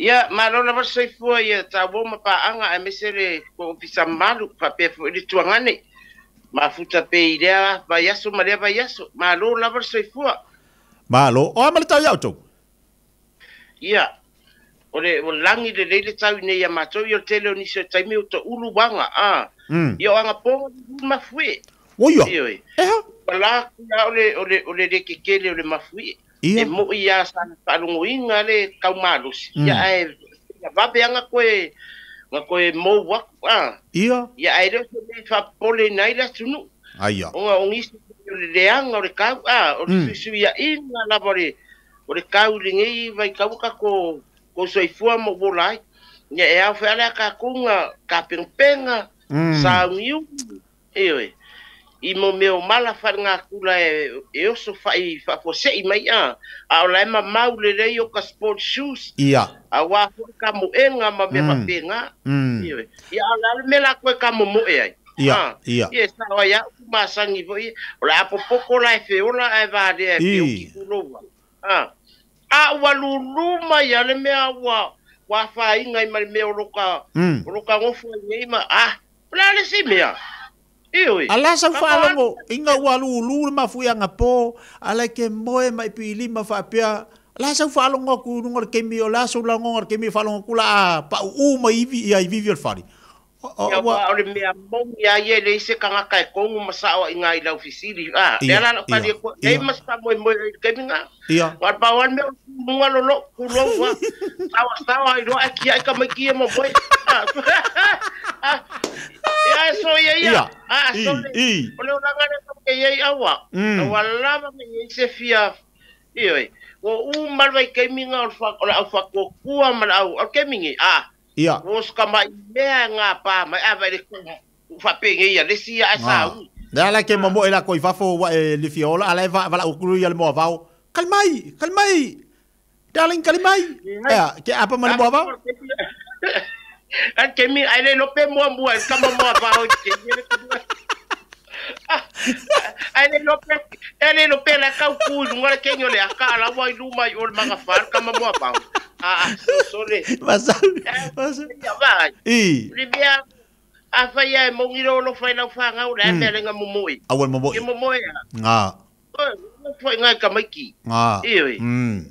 ia malona vasaifoa ia tauō ma paaga e mese le ofisa mamalu faapea foʻi le tuagane mafuta pei lea vaiaso ma lea vaiaso malo lava le soifua malo o ama le tau iau tou ia o le o lagi lelei le tau inei amatou ia o le tele o nisi o taimi o toʻulu uaga mm. ia o agapoga mafue oia e eha palā kula o le o le o le lekekele o le mafuie Ia. E mo ia sa parungo inga le kau malus. Mm. Ia e vape anga koe nga koe mo waku. Ah. Ia. Ia e do se me fa pole nai la tunu. Aia. Onga ong de le leanga o le kau. Ah. O le mm. suia inga la pare. O le kau le ngei vai kau ka ko ko soi fua mo bolai Ia e au fea lea ka kunga ka pengpenga. Mm. Sa miu. e. Ia. i mo mea o mala faigakula e e oso fa'i fa'apuase'i mai a a o lae mamau lelei o ka sport shoes ia auā ho'i kamo'ega ma mea fa'apegā mm. mm. ioe ia o lale mea lakoe kamomo'e ai ia ia ia sa o ai a'u masagi fo'i o le apopoko la e feola ae valea e feokikulou e a a'ua lūlū mai a le mea ua ua fāiga i ma le mea o loka mm. o loka gofo ai ai ma a ah, o la le Iwi. Ala sa whaala mo, inga walu ulu le mafu ia ngapo, ala ke moe mai pi lima whapea, la sa whaala ngā kūrunga le kemi o la sa ula ngā kemi whaala ngā kula pa u ma iwi ia iwi vio le whari. Ia wa ore mea mong ia ye le ise kanga kai kongu masawa inga i lau fisiri. Ah, ia la la whari ko, ei masa moe moe i kemi ngā. Ia. Ngā pawan mea munga lolo kulonga, sawa sawa i roa kia i kamakia e mo moe. Ah, ah, ah. Ya so ya ya. Iya. Ah so. Ole una gana to ke ye awa. Hmm. Wala ma me ye se fia. Iyo. O iya. u mal vai ke minga o fa o fa ko kua mal au. O mingi. Eh? Ah. Iya. O oh, ska ma me nga ah, pa ma ava le fa penge ya le sia asa ah. u. Da la ke momo ela ko fa fo wa e eh, le fiola ala va va o kru ya le mo va. Kalmai, kalmai. Darling, kalmai. Ya, ke apa mal mo va? kemi ailelope mwambua kama mwavaokenyelekedua ele ah, lo pela ka ku ngora ke nyole aka ala wa ilu ma yo ma far kama mo pa ah sore basa basa i ribia afa ya mo ngiro lo fa na fa nga ora me le nga mumoi awel mumoi ke mumoi nga nga fa nga kama ki nga iyo mm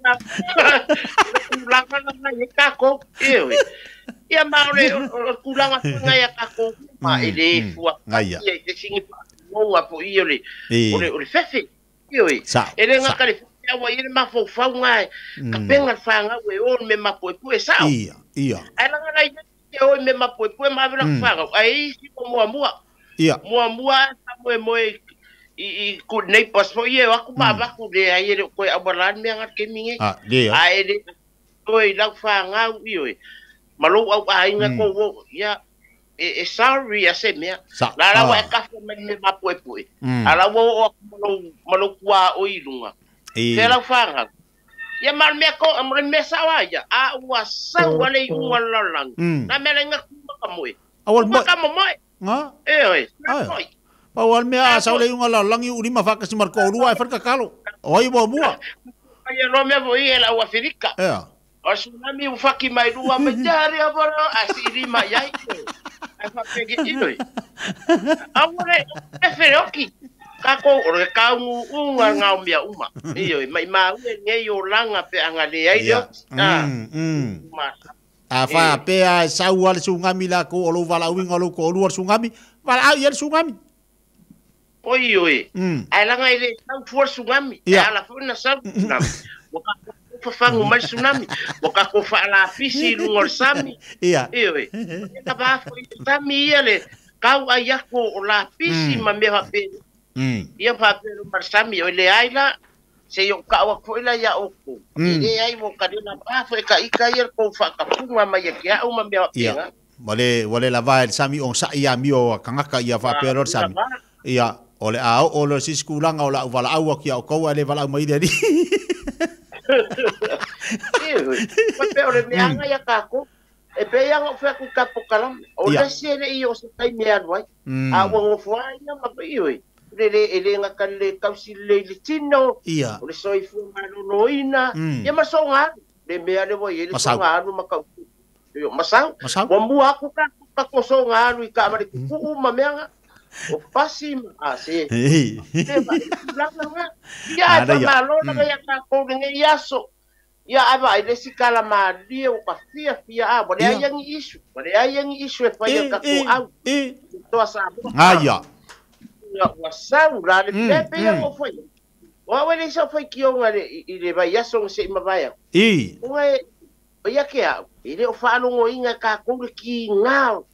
kulang na nga kako ewe ia maore kulang at nga ia kako ma ele fua ngaya e singi mo apo i ole ole ole fefe ewe ele nga kale fua wa ele ma fo fau nga ka penga fanga we on me ma poe poe sa ia ia ala nga na ia o me ma poe poe ma vela fanga ai si mo mo ia mo mo sa mo mo i i ku nei pas mo ye wa ku ba hmm. ba ku de ai re ko abalan me ngat ke minge ai de e ko i lau fa nga u yo e. malo au ai nga hmm. ko wo ya e e sorry ya se me la la wa e ka fa me me ba po po hmm. ala wo o malo malo kwa o i lunga se lau fa nga ya mal me ko am re me sa wa ya a wa sa wa le u wa la lang na me le nga ku ka mo awal mo ka mo mo nga e oi o al mea a saule yung ala langi urima fa kasi marko urua e farka kalo o i bo bua ai no me vo i la u afrika yeah o tsunami u faki mai rua me jari a bora a siri mai ai e fa pegi inoi a ore e feroki ka ko ore ka un un nga o uma io mai ma u nge yo langa pe anga le ai yo mm, ah mm a fa eh. pe a sa u al sungami, la ko o vala winga lo ko o lo tsunami vala ai el tsunami oi oi mm. ai e langa ile e tau tua tsunami yeah. e ala fona sa tsunami waka fa fangu mai tsunami waka ko fa ala fisi lungor sami ia oi ta ba fo sami ile kau ai ako o la fisi mm. ma me ha pe mm. ia fa pe lungor sami o le ai la se yo ka wa ko ila ya oko mm. ile ai mo ka de ba fo ka ika ia ko fa ka punga mai ya o ma me ha pe Wale, wale la vai sami on sa ia mio kangaka ia fa pe lor sami. Ia. Ole le ole o le si skulanga o la uvala au aki au koua ale vala mai deri. Iya, pe ole le hmm. anga ya kaku. e eh, pe yang ngok fea kukapo kalam, o ya. si sene i o se tai mea nuai, a wango fua ma pe yoi. le le ele nga kan le si le le tino ia o le soifu manu noina so masonga le mea le so ele songa anu kau. yo ma sang wa mu aku ka ka kosonga anu i ka mari hmm. ku ma anga. Opa cima. Ase. Ya ba malona ya ka ko ni yaso. Ya aba ile sikala ma dia o ka fia fia a bole ya yang isu. Bole ya yang isu e pai ka ko au. To sa. Aya. Ya wasau la le pepe ya ko foi. Wa wele so foi ki onga le ile ba yaso se ma ba ya. I. Wa ya ke a. Ile o fa lo inga ka ko ki ngao.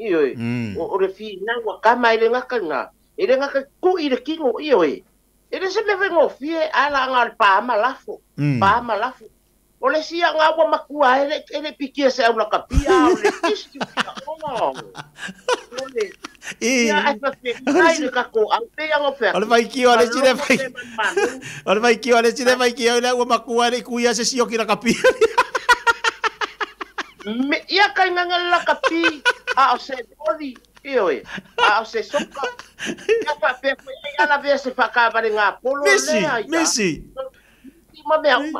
iyo e. mm. o re fi na wa kama ile e ngaka yo ile e ngaka ku ile kingo iyo e se me vengo ala nga pa malafo mm. pa malafo sia wa makua ile ile pikia se aula kapia le kiski o le e ole vai ki ole si le vai ole vai ki ole si vai ki ole wa makua ele kuia se sio kira kapia me ia la kapia ¡Ah, body Ia ah, a o se soka, ¡Ya pa pe koe si se polo Messi, Messi.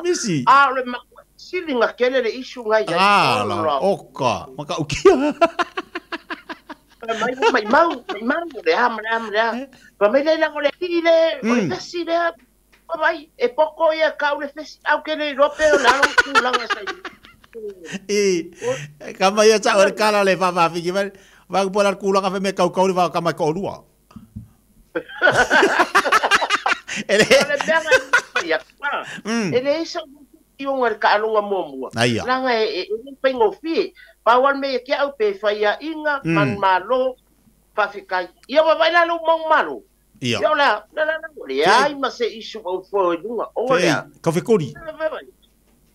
Messi. A ma ah, oka, maka ukia. le, mai, e ia ka fesi, au rope o lalo I, kama ia tsa ore kala le fafa fiki, wangu pola kula kafe me kau kau ni wangu kama kau lua. Ele, mm. ele isa i o ngare ka alonga momua. Aia. Langa e, e, e, e, e, e, e, e, e, e, e, e, e, e, e, Ia. Ia ola, la la la, ia ima se isu au fo e dunga. Ola. Kafe kori.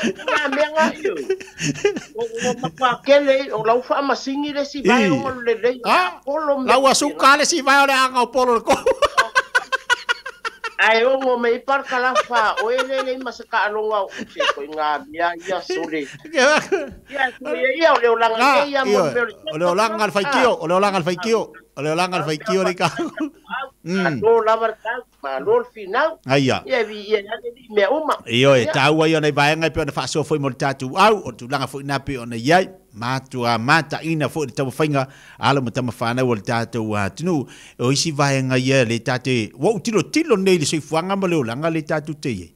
nga me nga yo o o mapakele o lau fa masingi ah? le si vai o anga polo ko ai o mo me par kala fa o ele le masaka alonga o se ko nga ya ya sole ya ya ya o le langa ya mo ah. o le langa al faikio o le langa al faikio o le langa al faikio le ka ah. mm a to la malol final aia ia vi ia ni me uma io e tau ai ona vaenga pe ona faso foi mol tatu au o tu langa foi na pe ona ia matua mata ina foi tau fainga ala mo tama fana wol tatu a tinu o isi vaenga ia le tate wo tilo tilo nei le soifuanga mo le langa le tatu te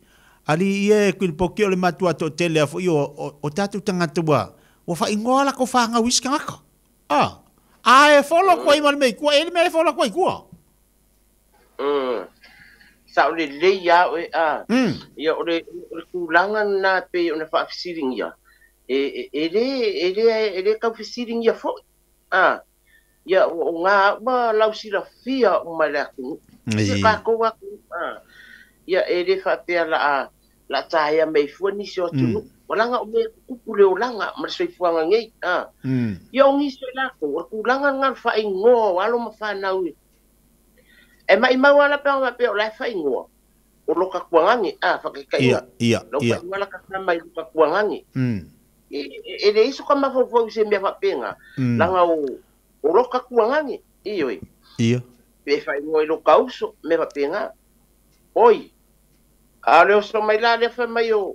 ali ia kul pokio le matua to tele fo io o tatu tanga tua wo fa ingola ko fa nga wiska ngako ah Ah, é follow com ele, mas ele me follow com ele. Mm. sa o le ya, ia o e a ia o le kulanga na pe o na faafisilingia e ele ele ele ka fisilingia fo a ia o ngā ma lausilafia o mai le aku se kākou aku a ia ele faapea la a la taia mai fua nisi o tunu walanga o me kupu leo langa ma le soifuaga gei a ia o gisi lako o le kulanga ngā faaigoa o alo mafanau i E mai mau ala pe ma pe o lai fai ngoa. O lo ka kuangangi, ah, whake kai ia. Ia, ia. Lo ka kuala ka kama i lo ka kuangangi. Mm. E, e, e iso ka mawhawhau se mea whapenga. Mm. Langa o, o lo ka kuangangi, i oi. Ia. Pe fai ngoa i lo ka uso, mea whapenga. Oi. A leo so mai la lea fai mai o,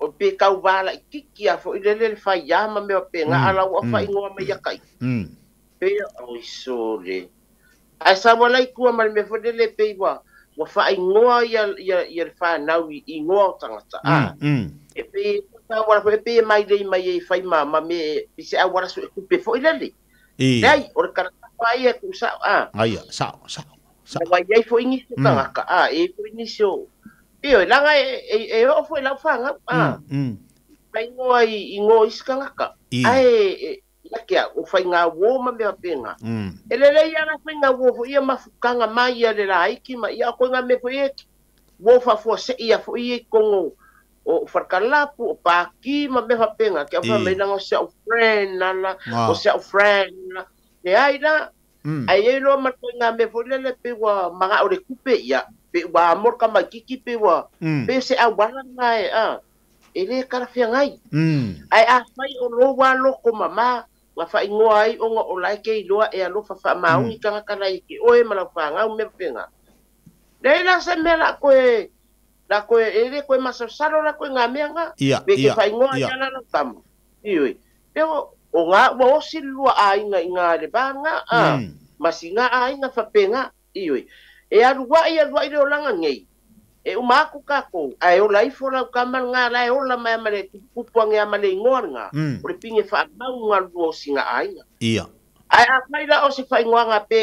o pe kau wala i kiki a fo i lele le fai yama mea whapenga. Mm. Ala ua fai mm, ngoa mai akai. Mm. Pe o iso le. Mm Ai sawa lai kua mai me le peiwa. Wa fa ingoa ya ya ya fa mm, ah. mm. E pe ta wa e e mai mai e fai ma ma me a e kupe fo le. Dai or kara fa ia ku sa ah. Ai sa sa. Sa wa ia fo ingi mm. tangaka. Ah e fo ingi so. langa e e o fo la fa Ah. Mm. Mai ngoa i Ai o fai o wō ma mea pēnga. Mm. Ele rei ana fai ngā wō fo ia mafukanga mai ia le rā ma ia koe me fo ia Wō fa fo se ia fo ia kongo o farkalapu o pāki ma mea pēnga kia wha mei nanga o sea o friend nana, o sea o friend nana. Te aira, mm. ai ei me foi lele pe wā o le kupe ia. Pe wā amor kama kiki pe wā. Mm. Pe se a wala ah a. Ele karafia ngai. Mm. Ai a fai o lo wā mama. wa fa ingoa ai onga o laike i loa e alo fa fa maungi kanga mm. kana i ki oe mana fa ngau me penga. Nei la se me la koe, la koe ere koe masasaro la koe ngamea nga, be ke fa ingoa i ana na tamu. Iwi, e o ngā wa si lua ai nga i ngā reba nga, mm. masi ngā a inga fa penga, iwi. E alua i e alua i reo langa ngei, e o maku kako ai o lai fora o kamal nga lai o la mai male kupuange a male ngor nga mm. o le pinge fa mau nga o singa ainga ia ai a mai la o se fa ngwa nga pe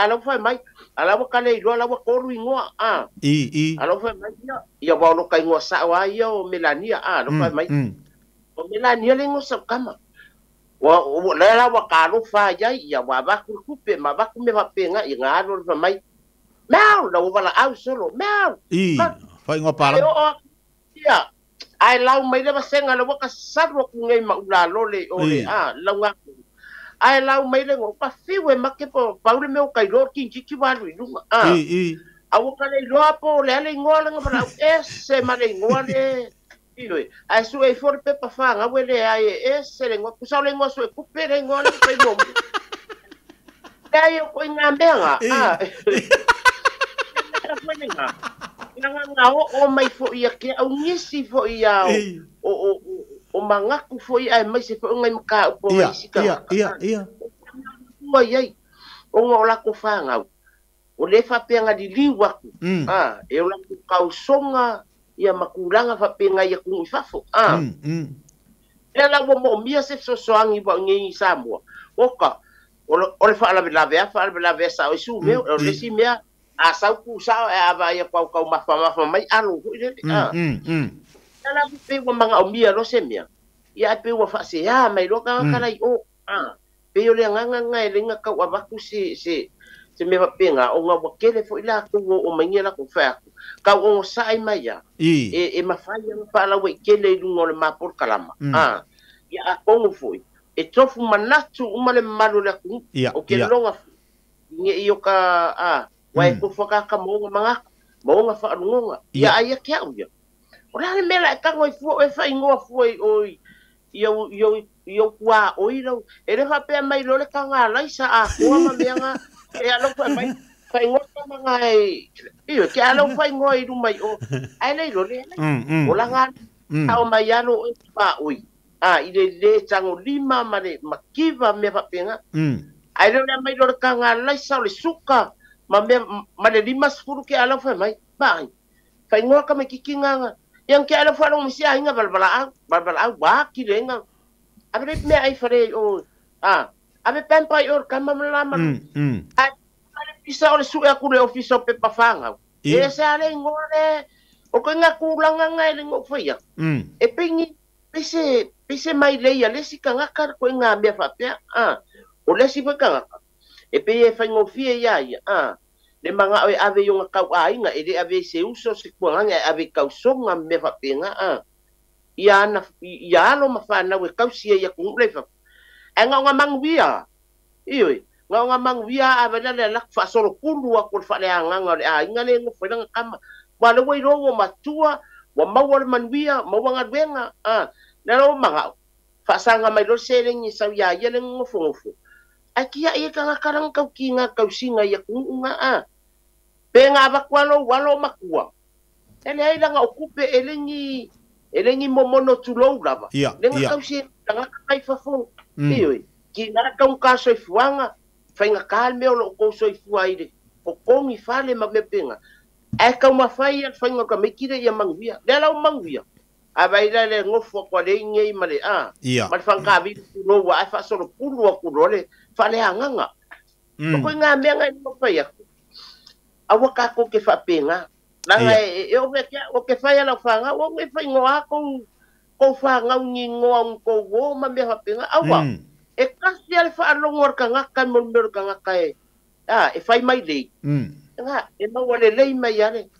ala fa mai ala wa kale lo ala wa koru ngwa a i i ala fa mai ia ia wa lo kai sa wa ia o melania a lo fa mm, mai mm. o melania le ngwa sa kama wa o la la wa ka lo ia ia wa ba kupe ma ba ku me va penga i nga lo fa mai Mel, la wala au solo. Meow. I. Fai ngā para. Ia. Ia. Ai lau mai lewa senga le waka ngai lole o le a. Lau ngā. Ai lau mai le make meo kai lor ki i lunga. A waka le loa po le ale langa para. se ma le le. su e, e ngoa. Kusau su e ngoa le kai Ai e mai nga. Nga nga o mai fo ia ke au ngisi fo ia o o o mangaku fo ia mai se fo ngai maka upo mai sika. Ia, ia, ia. Ua iai, o ngā o lako whāngau. O le whapenga li liu aku. Ah, e o lako kausonga ia makuranga whapenga ia kungi whafo. Ah. Mm, mm. Ea la wa mo mia se so soangi wa ngi Samoa. Oka, o le whaalabe lawe, whaalabe lawe sa o isu meo, o le si mea, a sau ku sa e eh, ava ia kau kau mafa mafa mai alo hui le a na pe wa manga o mia lo se mia ia pe wa fa se ya ah, mai lo ka mm. ka lai o a ah. pe yo le nga nga nga le nga kau ava ku se se se me pe nga o nga wakele fo ila ku o mangi la ku fa ku ka o sa ai mai ya e e mafa ia fa la we kele lu ngol ma por kalama mm. ah. a ia a kongo foi e tofu manatu umale malu la ku o ke longa nge io ka a Wai hmm. ko whaka ka mō ngā mga, mō ngā whaarungonga. Ia ai a kia uia. O rā re mera e kango i fua, e whai ngoa fua i oi. Iau, iau, iau kua oi rau. E reha pēr mai lore ka ngā laisa a kua ma mea ngā. E alau pēr mai, whai ngoa ka mga e. Iyo, kia alau whai ngoa i rumai o. Ai nei lore, o la ngā hmm. tau mai ano o e i pā oi. A, i re re tango lima ma re makiva mea nga, hmm. Ai reo rea mai lore ka ngā laisa o le suka. mambe male lima furu ke ala fa mai bai fa ingo ka me kikinga yang ke ala fa no misi ainga balbala balbala ba ki lenga abre me ai fare o a abe pa yor kama mlama mm, mm. a ale pisa ole su ya e kule ofiso pe pa fanga e se ale le o ko nga kulanga nga ele ngo fa ya mm. e pingi pe se mai le ya le sikanga kar ko nga me fa pe ah ole si fa kanga e pe e faigofia ia ia a le magaʻoe ave ioga kauaiga e lē ave se uso se kuagaga e ave kausoga mea faapega a ia ana ia alo ma fanau e kausia ia kuguʻu lai fafu e gaʻoga maguia ioe gaʻoga maguia avela le alaku faasolopulu aku le faaleagaga o le aiga le gofailaga kama ua leua i lou o matua ua maua le manuia maua galuega a le lo magaʻo faasaga mai lo selegi sau iā ia le gofogofo a kia e ka ngakarang kau ki ngā kau singa i a kuunga a. Pe ngā wakua lo walo makua. Ele ai langa okupe e lengi, e lengi momono tu lou lava. Ia, yeah, ia. Yeah. Lenga kau si e ngā kakai fafong. Mm. Ie oi, ki ngā kau ngā soi fuanga, fai ngā kāl meo lo kou soi fuaire. O kongi fale ma mepenga. E kau ma fai e fai ngā ka mekire i a manguia. Lea lau manguia. A vai la le ngofo kwa le inge i male a. Ia. Yeah. Ma le fangka avi tu lou a e fa solo kuru a kurole. Ia fale anganga. Mm. Toko inga mea ngai nga whai aku. Awa kako ke wha pē ngā. Nanga yeah. e, e ome kia, o ke whai ala wha ngā, o ngai whai ngoa kou, kou wha ngau ngi ngoa un kou wō ma mea wha pē ngā. Awa, mm. e kasi ale wha alongo ar ka ngaka, mon meru ka ngaka e, a, e whai mai lei. Mm. Nga, e mau ale lei mai ale.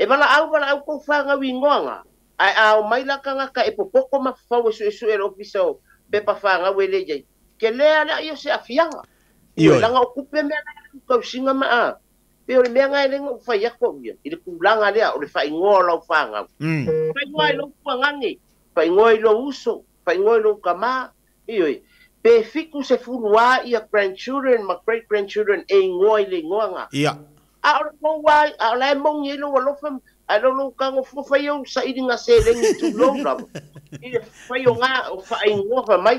E wala au wala au kou wha ngau i ngoa ngā. A, a o mai la ka ngaka e popoko ma fau e su e su e lo pisao, pepa wha ngau e lei jai. ke lea lea ia se afiaga ioe laga o kupe mea lae kausiga ma a pe o le mea gae lega u faiako uia i le kulaga lea o le faigoa lau fagau faigoa i lou fuagage faigoa i lou uso faigoa i lou kamā ioe pe fiku se fuluā ia grandchildren ma great grandchildren e igoa i le igoaga ia a o le mou ai a o lae mogi ai lou alofa ai lou lou kago fua fai au saʻiliga selegi tulou lava i le fai o ga o faaigoa famai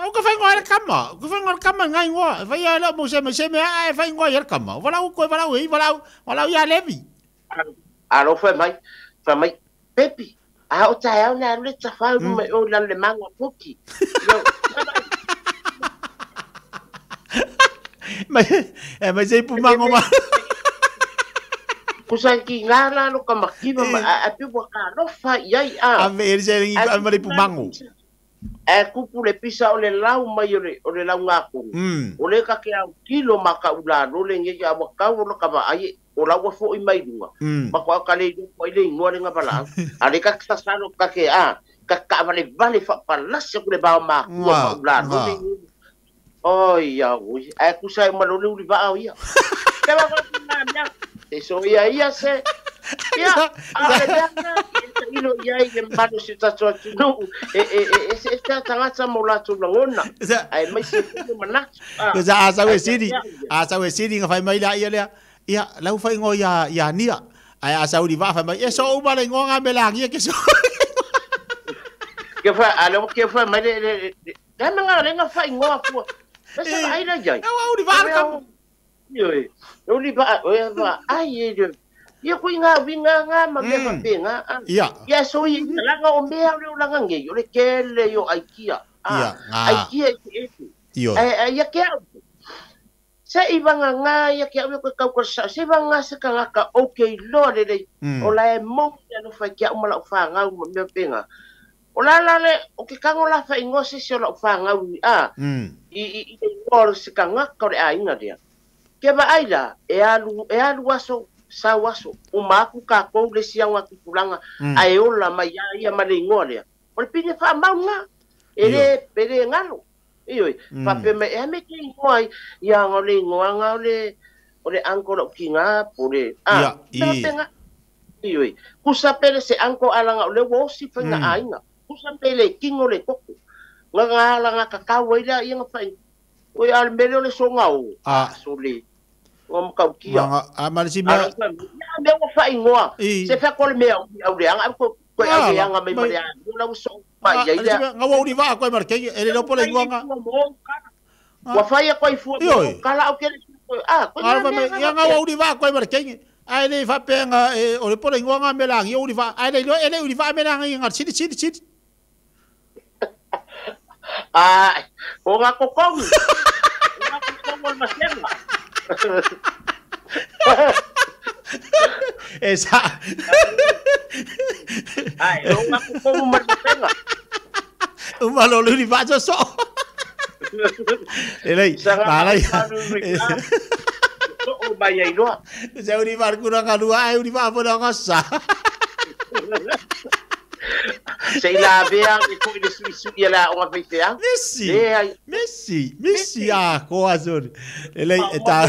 Au ka whaingoa que kama. que whaingoa ele kama ngai ngoa. Vai ele mo se me se me ai whaingoa ele kama. Wala u koe wala u i wala u wala u ya levi. Alo fa mai. Fa mai. Pepi. A o tai au na le tafau me o la le manga poki. Mas é, mas aí por mango ma. Kusan ki ngala lo kamakiba a pe wa no fa yai a. A ver, ele já ia para por mango. e kupu le pisa o le lau mai o le, o le lau ngaku Mm. O le ka ke au kilo maka ka ulano nge ngeke a wakau o lo ka waaie o lau wa fōi mai lunga. Mm. Ma kua ka le ilo kua ile ingoa le ngā a le ka kisasano ka ke a, ka ka vale vale fa palase kule bao mā kua ma ulano le ngeke. Oi, au, ya, e kusai malole uri vaa o ia. Te wakatina mea, te so ia ia se, Ya, agaknya kita ino ia i mpano si tatu atu no e e e e ta tangata mo la tu langona ai mai si mana ko za asa we sidi asa we sidi nga fai mai la ia le ia lau fai ngo ya ya nia ai asa uri va fai mai e so u ma le ngo nga me lang ia ke so ke fa alo ke fa mai le le da nga le nga fai ngo ku Pesa ai la jai. Au au di va ka. Yo. Yo di va, oi va. Ai ye Dia kui nga winga nga mabeba mm. penga. Ah. Yeah. Ya so i la nga o mea le la nga nge yo le kele yo aikia. Ah. Yeah. Aikia e e. Yo. Ai ai ya ke Sa iba nga nga ya ke au ko kau ko sa se nga se ka nga ka okay lo le le. Mm. O la e mo ya no fa ke o mala fa nga o mea penga. O la la le o ke ka ngola fa ingo se se lo fa nga ah. Mm. I i i ko se ka nga ka le ainga dia. Ke ba aila e alu e alu aso sau aso o maku ka kongresi au atu pulanga mm. ae ola mai ia ia ma leigoa lea o le mm. E me keigoa ai ia ga o leigoaga o le o le anko lau kiga po le a pegapega pele se anko alaga o le ua osi faiga'aiga mm. kusa pele kigo le koko gagalaga kakau ai lea ia ga fai oe a ah, o mo kau kia. Manga, a marisi mea. Ia mea o whai ngoa. Se whea kore mea au au reanga, au ko koe au reanga mei marea. Nuna u so mai ia ia. Ngā wau ni vaa koe marikei, ele leo pole ngoa ngā. Wa whai a koe fua mo, kala au kere Ah, koe mea mea. Ia ngā wau vaa koe marikei. Ai e nei whapenga, e, o le pole ngoa ngā melangi, o ni vaa. Ai nei leo, ele uri vaa melangi ngā chiri chiri chiri. Ah, o ngā kokongi. O ngā kokongi o Esa. Ay, yung ako po umalulim ah. Umalulim So. Elay, para ya. So, umayay no. Sa unibar ko na kaluha, ay unibar po Sei lá, vea, e foi nesse missu e ela uma vez vea. Messi, Messi, Messi, ah, coazor. Ele tá...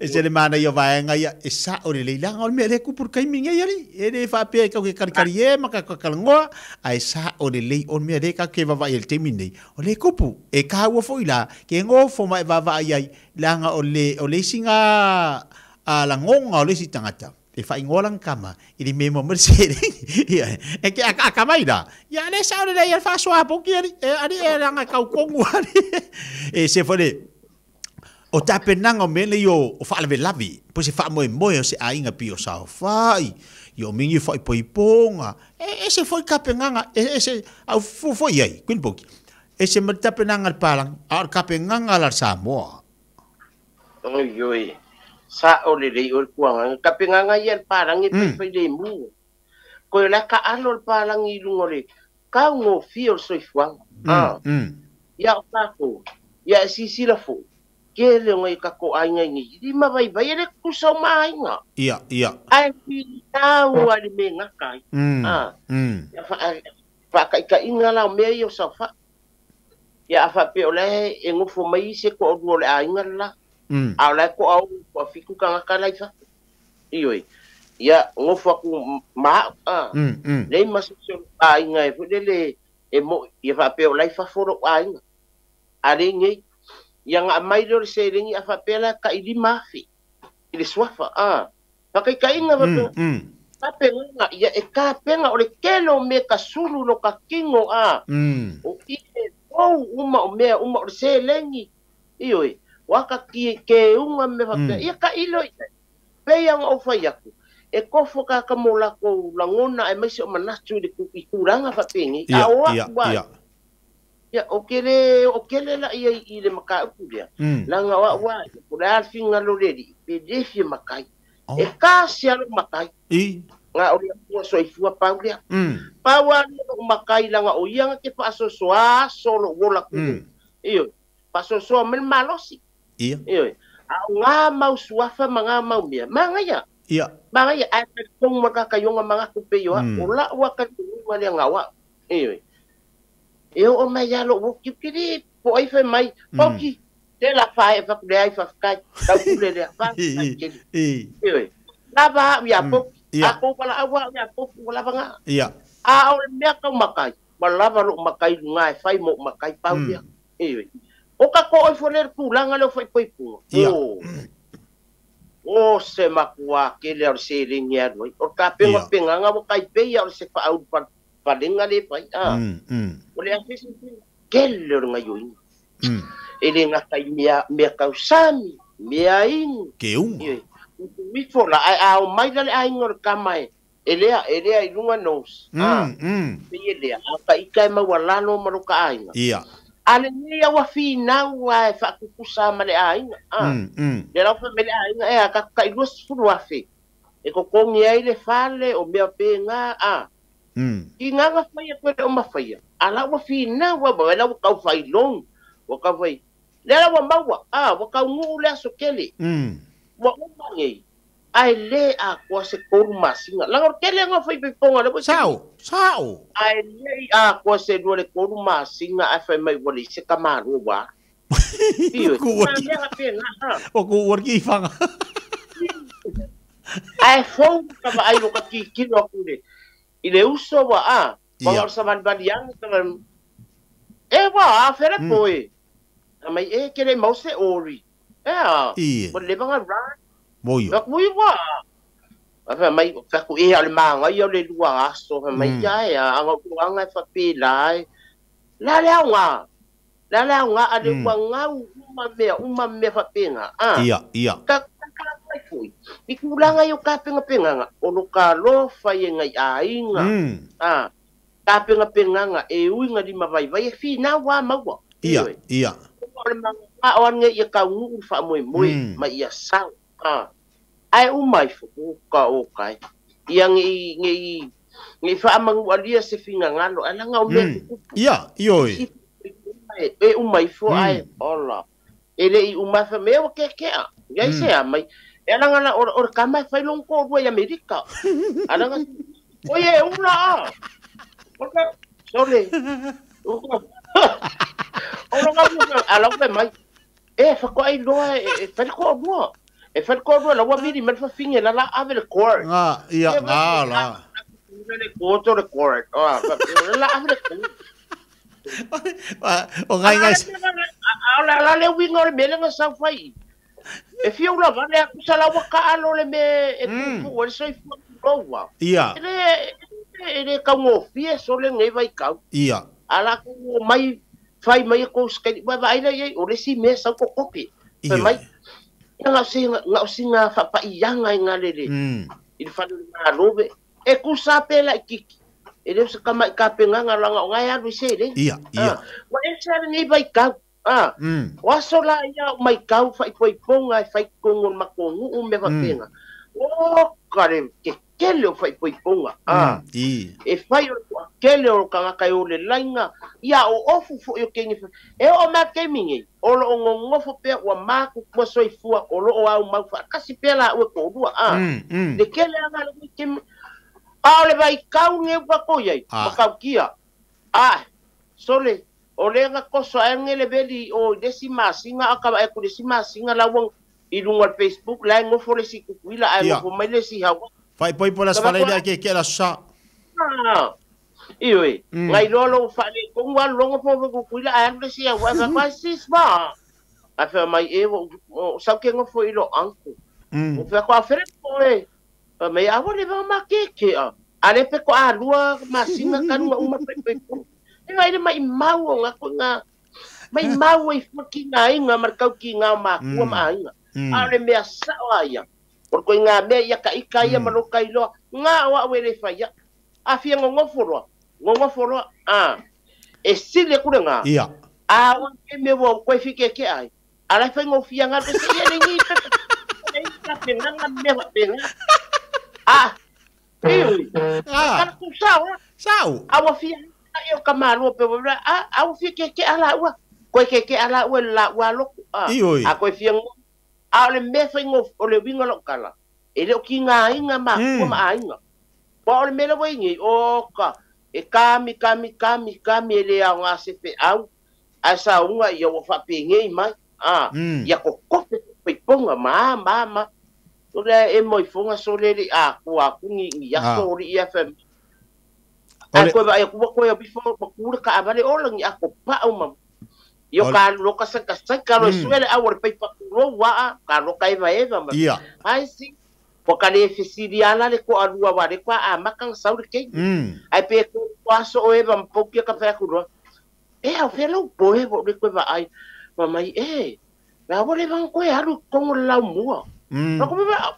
Esse ele mana ia vai enga ia, e sa ore leila, ngol me ele por kai minha ele, e ele fa pe ka ke karkarie, ah. maka ka kalango, ai e sa ore lei on me ele ka ke va vai ele termine. Ole kupu, e ka e wa foi lá, ke ngo fo mai va vai ai, langa ole ole singa a la ngonga ole si tangata. te faingolang kama ili memo mersere ya e ke aka kama ida ya le sa le ya fa so apo ki ali ali era e nga kau kongu ali e se fole o tapenanga mele yo o fa le lavi po se fa mo mo se ainga pio sa fai yo mingi fa poiponga e, e se foi kapenganga e, e se au fu foi ai quin poki e se matapenanga palang ar kapenganga lar samoa oi oi sa olileyol kuangan kapingangayal parang ipipili hmm. mo. Ko la ka anol parang ilungore ka ngo fiol soifuang. Hmm, ah. Hmm. Ya ko. Ya sisila ke Kele ngo ka ko ainga ngi. Di mabai bai le ku so mai nga. ya ya Ai pi tau ali me ngakai. Ah. Ya fa fa ka ka ingala me yo sa fa. Ya fa pe ole e eh, ngo fo mai se ko do le ainga la. mm. ala ko au ko fiku ka kala isa Iyoi. ia eh. ya, ngofo aku ma ah mm, mm. le masusio ai ngai fo le e mo ia ya, fa pe lai fa foro ai yang amai dor se lengi afa pela ka ili mafi ili swafa ah pakai kainga ba mm, mm. Kape nga, ia e kape nga ole kelo me ka sulu no ka kingo a. Ah. Mm. O oh, ike, iya, ou uma o mea, uma o se waka ki ke unga me fa mm. ia ka ilo i o aku. E kofoka ka ka ko la langona e manas o manatu de kuki kuranga whapenge. ya ya ya ya o kere, o kere la ia i iya le maka ku dia La hmm. nga wa wa, singa lo de di pe de makai. maka oh. E ka se alo makai. I. Nga o fu kua soifua dia hmm. pa wa lo maka makai la nga o ianga ke pa so solo wola la hmm. ku Iyo, pa aso mel malosi. Iya. Iya. Au ngā mau suafa ma ngā mau mea. Manga ia. Ia. Manga ia ai te tōng maka ka yonga manga kupe yoa. Mm. O la ua ka tūngu wale ngawa. Iya. Ia o mai alo o kipiri po ai whai mai. Pauki. Te la whae whakure ai whakakai. Tau kure rea whae. Iya. La wā au ia poki. Ia. Ako pala au au ia poki wala wanga. Ia. A au le mea kau makai. Malava ro makai ngai whai mo makai pau ia. Iya. Iya. O おか ko oy foler pulang alo foi poi pu. O. Oh. O se makua ke le or se le nya doi. O ka pe mo pe nga mo kai pe ya se pa au pa pa denga le pai. Ah. Mm, mm. O le ase se ke le nga yo in. Mm. Ele nga kai mia mia kausami, mia in. Ke un. Mi fola ai au mai le ai ngor kamai. Elea, elea ilunga nos. Ah. Mm, mm. Elea, apa ikai no maruka ainga. Iya. Yeah. ale nei aua finau ae faakukusa ma le aiga a ah. mm, mm. le laupe me le aiga e akaku kaʻilua sefulu afe e kokogi ai le fale o mea pegā ah. mm. a igaga faia koe le o mafaia ala ua finau a mavaela ua ah, kau failogu ua kau fai le ala ua maua a ua kauguu le asokele ua uma gei ai le a kua se koru masinga. Langa o kele anga whai piponga lepo. Sao, sao. Ai le a kua se rua le koru masinga a whai mai wale se kamaru wa. O ku uar ki whanga. Ai fau kama ai roka ki kino kure. I le uso wa a. Mga sa manbani yang tangan. E wa a where poe. Hmm. Amai e kere mause ori. E a. Ie. Wa le banga rani. Moio. Nak moio wa. Afa mai fa ku e al manga yo le lua so fa mai ya ya anga ku anga fa pi lai. La le anga. La le anga ale ku anga uma me uma me fa pinga. Ah. Ia, ia. Ka ka mai fui. Ni ku langa yo ka pinga pinga nga. O lo ka lo fa ye ngai ainga. Ah. Ka pinga pinga nga e ui nga di mavai vai fi na wa mawa. Ia, ia. Ole manga a on nge ia ka ngu fa moe moe ma ia sau. Ah ai u mai fu ka o kai ia ngi ngi ngi fa mangu alia se finga ngalo ala nga o me hmm. ku ia io e e u mai fu hmm. ai ola ele i u mai fa me o ke ke a ia hmm. se a mai ala nga or or ka mai fa e, e, e. long ko ru ya amerika ala nga oye una porque sorry Orang kamu, alam pemai. Eh, fakoi doa, eh, fakoi doa. no, no, No, no, no. No, no, no. No, no, no. No, no, no. Ah, no, no, no. No, no, no. O no, no. Ala ah, la le wingo le mele nga sa fai. E No, no, no, no, no, waka alo le me e no, o no, no, no, Ia. Ele ele ka no, so le ngai vai no, Ia. Ala ku mai fai mai ko no, vai le o le si me sa ko nga si nga si nga fa pa yanga nga lele mm. il fa de na lobe e ku sa pe la kiki e de se kama ka pe nga nga langa nga ya bise le ya ya ah, wa e sa ni ba ka a ah, mm. wa so la ya ma ka fa i poi ponga fa e i ko ngol ma ko u me va mm. pena o ka le ke kele o whaipoiponga. Mm, ah. Mm, e whai o kele o le o ofu o kengi E o mā kei mingi, lo o ngongofo pia ua o lo o au mau kasi Ah. De mm, mm. kele le kui kemi, a o le vai kau nge ah. Ah, sole, o le nga koso beli o desi masinga, e ku desi la wang, Facebook, la ngofo le a ngofo Fai poi po las falelia ke ke la sa. Ah. Ioi. Ngai lo lo fale ko wa longo po ko kuila an le sia wa ba sis ba. A fa mai e o sa ke ngo fo ilo anko. O fa ko fere po e. Pa me a vole ba ma ke ke a. Ale pe ko a lua masina kan ma uma pe pe ko. E vai le mai mau nga ko nga. Mai mau e fo ki nga inga mar kau ki nga ma ko hum. ma inga. Hum. Ale me a sa o ia. o ko nga me ya ka ika ia mm. mano kai lo nga wa we le fa ya a ngo ngo ngo ngo foro a e sile kure nga ia a o ke me wo ko fi ke ai ala fa ngo fi nga se ye ni ni ta pe nga nga me wa pe nga a Iu, ah. tu sau, sau. Awa fia, eu kamaru pe wala, a, awa fia ke ke ala ua, koe ke ke ala ua la ua loko, a, a koe fia ngō, a le mefa ingo o le winga lo kala e le o ki ngā inga ma mm. kuma a inga pa o le mele wa inge o ka e kami kami kami kami e le au ase pe au a sa unga i au fa pe ngei mai a mm. i a kokope pe ponga ma ma ma o le e moi fonga so le le a kua kungi i ah. a sori i a fem a kua ba e kua kua bifo ma kura ka avale o langi a kopa au mamu Io ka loka sa ka sa ka lo suele a wor pei pa ro wa ka ro kai va eva ma. Ia. Ai si po ka le fisiri ala le ko alua wa le kwa a makang sa ur ke. Mm. Ai pe ko kwa so o eva mpo pia ka fa ku ro. E a fe lo po e bo le ko va ai. Ma mai e. Na wo le van ko e aru ko la mua. Na ko va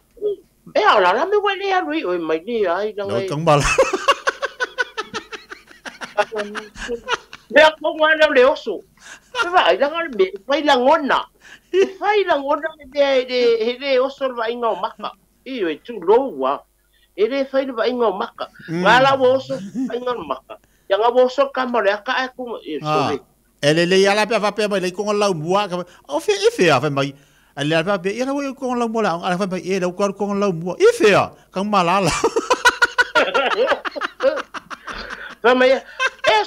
e a la la me wa e, e e, le aru o mai ni ai na ngai. No tong bala. Dia kong ana le osu. Ba ida ngal be fai la ngona. Fai la ngona de de hele osu va inga maka. Iyo e tu lo wa. Ele fai va inga maka. Wala wo osu inga maka. Yang wo osu kamare ka aku e sorry. Ele le yala pe va pe ba le kong la bua ka. O fe e fe ave mai. Ele va pe ira wo kong la mola. Ala fa pe ira ko kong la bua. E fe ka malala. Fa mai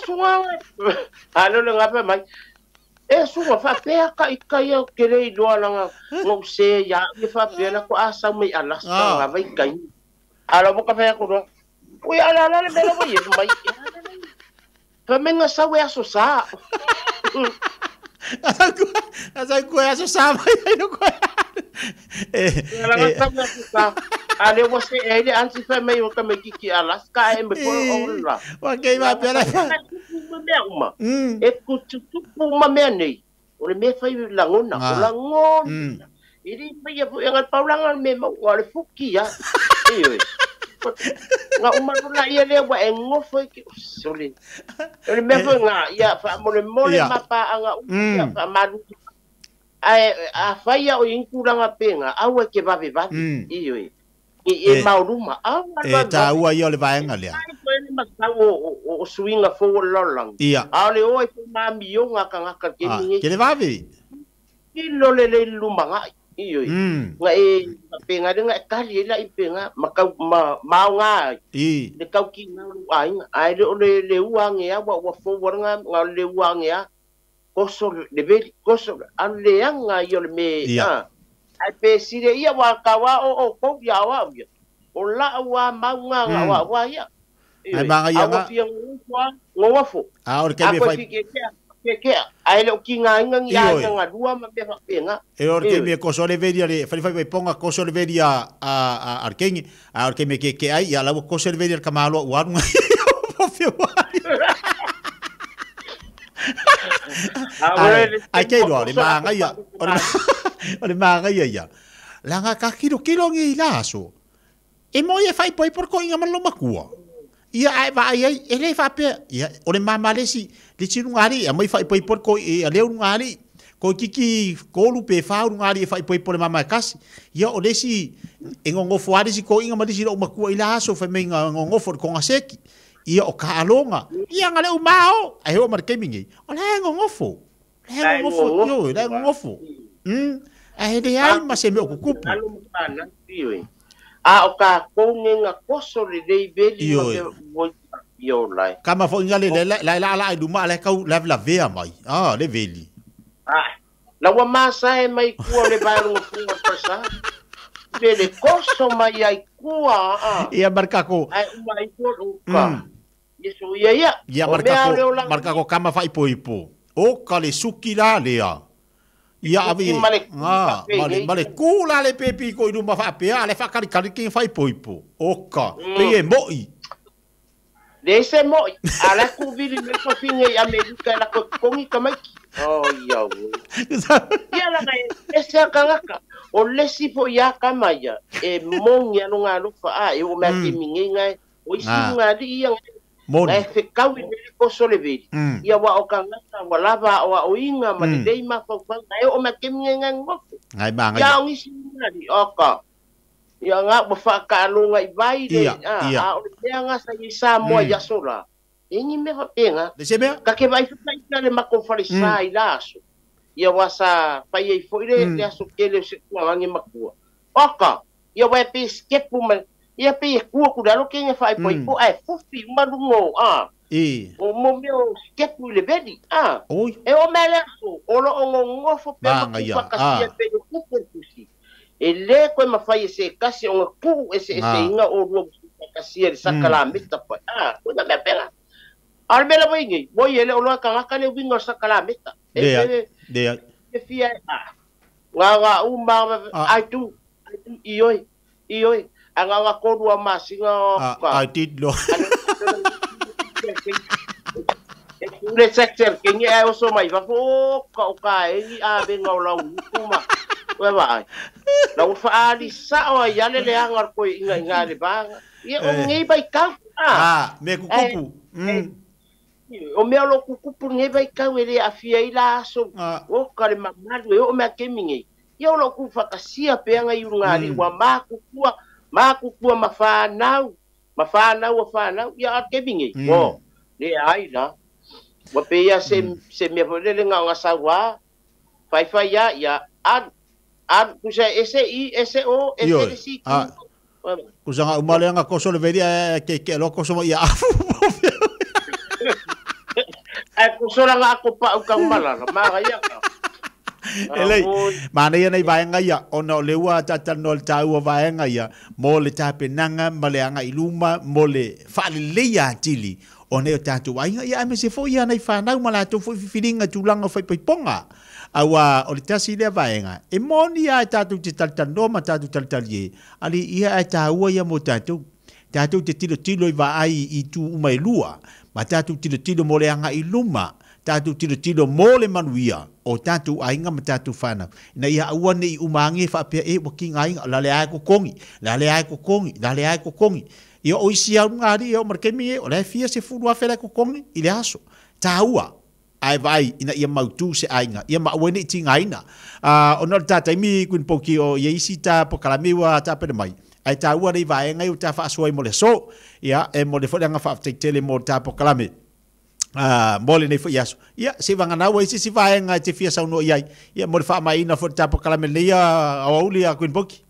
sua ano le ngapa mai e eh, sua fa pea ka i ka ia kere i loa langa ngau se ia i fa pea na ko asa mai ala sa ah. nga vai kai ala boka pea kuro ui ala ala le bela vai e mai fa menga sa we aso sa asa kua asa kua aso sa mai ai no kua Alaga kita. Ale wasi ele ansi fa mai waka mai kiki alas ka e me ko ola. Wa ke ma pera. Mm. E ku tu tu ma me nei. Ole me fa la ngona, la ngona. Iri pa ya fu ngal paulangal me ma wale fuki ya. Iyo. nga umaru na ia le wa engo foi ki soli ele me foi nga ia fa mole mole mapa anga ia fa malu a a faia o inkulanga penga au e ke vavi vavi mm. iyo e e, e mauruma au eh, e ta ua ia le vaenga lea o o suinga fo lolang ia a le o e ma mionga ka ngaka ke ah, ni ke le vavi ki lo le le lumanga iyo mm. nga e penga nga e kali e la i penga maka ma maunga i le kau ki na ai ai le le uang ya wa wa fo wa le uang kosor level kosor anleanga i ole me yeah. a ai pe sire ia wa kawa o o ko ia wa ia o la wa maunga mm. wa wa ia ai manga ya nga ngo wa fo a ah, or ke me fai ke ke ai lo ki nga nga ia nga dua ma be be nga e or ke me koso le veria le fai fai ponga koso le veria a a arkengi a or ke me ke ke ai ia la koso le veria kamalo wa nga Akeiloa, ah, ole maangaia. Ole maangaia ia. Langa ka kilo kilo ngi laso. E mo ia fai poi porco inga malo makua. Ia ai va ai ai ele fa pe. Ia ole mamalesi le ari ia mai fai poi porco e ale ungari. Ko kiki kolu pe fa ungari fai poi porco mama kasi. Ia ole si engongofo ari si ko inga malesi lo makua ilaso fa menga ngongofo ko ngaseki. ia o ka alonga ia ngale umao ai ho mar kemingi o le ngo ngofo le ngo ngofo yo le ngo ngofo mm ai de ai ma se me ku kupu a o ka konge nga koso le dei beli mo yo lai kama fo ngale le la la la du ma le ka la la vea mai ah le veli ah la wa ma sa e mai ku le ba ngo fu ma sa Dede koso mai ah. iya, ai kua Ia markako. Ai mai kua ka. Yesu ia ia. Ia markako, markako kama fa ipo ipo. O oh, kale suki la lea. Ia avi. Ah, male male iya, iya. kula le pepi ko iru ma fa pea ah, le fa kari kari ki fa ipo ipo. O ka. Hmm. Pe moi. De moi. Ala ah, ku vili me ko finge ya me duka la ko kongi kamaiki. Oh, iya. Ia la ngai. Ese kangaka. o lesi po ia ya, e mongi anu ngā lupa a e o mea te mm. mingi ngai o isi ah. ngā li ia ngai Moni. Ngai whikau e i mele koso le veri. Mm. Ia wa o ka ngata wa lava o a mm. e o inga ma mm. le rei ma whauwhau. Ngai o mea te mingi ngai ngofu. Ngai ba ngai. Ia o isi ngari o ka. Ia ngā wa whakalunga i vai le. Ia, ia. A o le mea ngasa i sā moa mm. yasora. Ingi e me whapenga. Ka ke vai whakai tare mako whare sā i laso. Mm. ia wasa sa pai ai foi le le hmm. aso ke le se kua ngi makua oka ia wa pe skepu ma ia pe kua hmm. ku dalo ke ngi fai poi po ai fufi marungo a e o mo me o skepu le vedi a e o mele so o lo o ngo fo pe ku fa ka pe ku ku ku e le koe mawhai e se kasi o ngā o e se e inga o rua kasi a saka la hmm. mita pai. Ah, kuna mea pera. Al mela vai ngi, mo yele o ka la kale wingo sa kala meta. De de de fia. Nga e nga u ma ai tu ai tu ioi ioi anga wa ko dua masinga ka. Ai tit lo. Ule e sector kengi ai e oso mai va fo ka o ka e a be nga la u kuma. Wa vai. La u fa ali sa o ya le le anga ko inga inga le ba. Ye o eh. ngi bai ka. Ah, me kukupu. Eh, eh, mm. o mea lo kukupu nge vai kau ele afia i la aso ah. o kare mamalu e o mea keminge ia o lo ku whakasia peanga i runga ali mm. wa mā kukua mā kukua ma whanau ma whanau a whanau ia a keminge mm. o ne ai wa se mm. se mea polele ngā ngā sawa fai fai ia ia ad ad kusa ese i ese o ese si ah. kusa ngā umale ngā koso le veria eh, ke ke lo koso ia afu ai ko sora nga Elei, mana ia nei vaenga ia, ona o leua tatano le tāua vaenga ia, mō le tāpenanga, ma le anga luma mō le whaaleleia atili, o nei o tātou ainga ia, ame se fō ia nei whanau, ma lātou fōi whiwhiringa tūlanga fai paiponga, awa o le tasi lea vaenga, e mōni a tātou te talitano, ma tātou talitali e, ali ia a tāua ia mō tātou, tatou te tilotilo i vaai i tū umai lua, ma tātou tilo tilo mo le anga i luma, tātou tilo mo le manuia, o tātou ainga ma tātou whanau. Na ia aua nei umange whapea e eh, waki ngā la le ae kokongi, la le ae kokongi, la le ae kokongi. Ia o isi au ngāri, o markemi e, o le fia se furua whera kokongi, i le aso. Tāua, ai vai ina ia mautu se aiga ia ma wene tinga ina uh, ah, ona tata mi kuin poki o yeisi ta pokala miwa ta mai ai tāua lei vaega i o tafa'asoai mo mole aso ia e fo le fa leaga tele mo le tapokalame ah, mo lenei ya aso ia se vaganau ai sisi vaega e tefia saunoa i ai ia mo le faamaina foʻi le tapokalame leneia auauli a boki